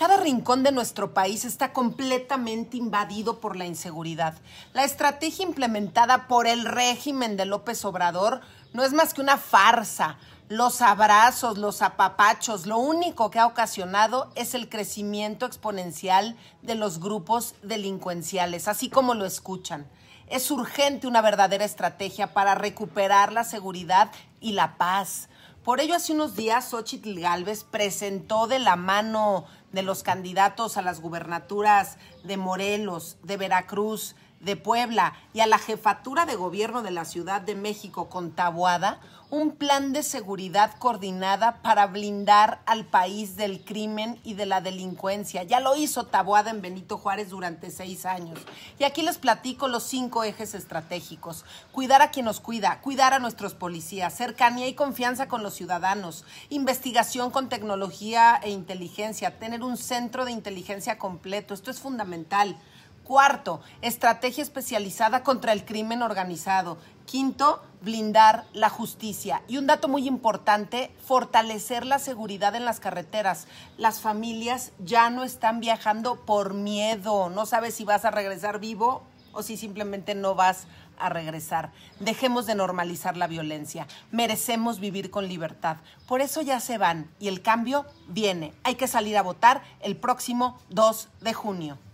Cada rincón de nuestro país está completamente invadido por la inseguridad. La estrategia implementada por el régimen de López Obrador no es más que una farsa. Los abrazos, los apapachos, lo único que ha ocasionado es el crecimiento exponencial de los grupos delincuenciales, así como lo escuchan. Es urgente una verdadera estrategia para recuperar la seguridad y la paz. Por ello, hace unos días, Xochitl Galvez presentó de la mano de los candidatos a las gubernaturas de Morelos, de Veracruz, de Puebla y a la jefatura de gobierno de la Ciudad de México con Taboada un plan de seguridad coordinada para blindar al país del crimen y de la delincuencia. Ya lo hizo Taboada en Benito Juárez durante seis años. Y aquí les platico los cinco ejes estratégicos. Cuidar a quien nos cuida, cuidar a nuestros policías, cercanía y confianza con los ciudadanos, investigación con tecnología e inteligencia, tener un centro de inteligencia completo. Esto es fundamental Cuarto, estrategia especializada contra el crimen organizado. Quinto, blindar la justicia. Y un dato muy importante, fortalecer la seguridad en las carreteras. Las familias ya no están viajando por miedo. No sabes si vas a regresar vivo o si simplemente no vas a regresar. Dejemos de normalizar la violencia. Merecemos vivir con libertad. Por eso ya se van y el cambio viene. Hay que salir a votar el próximo 2 de junio.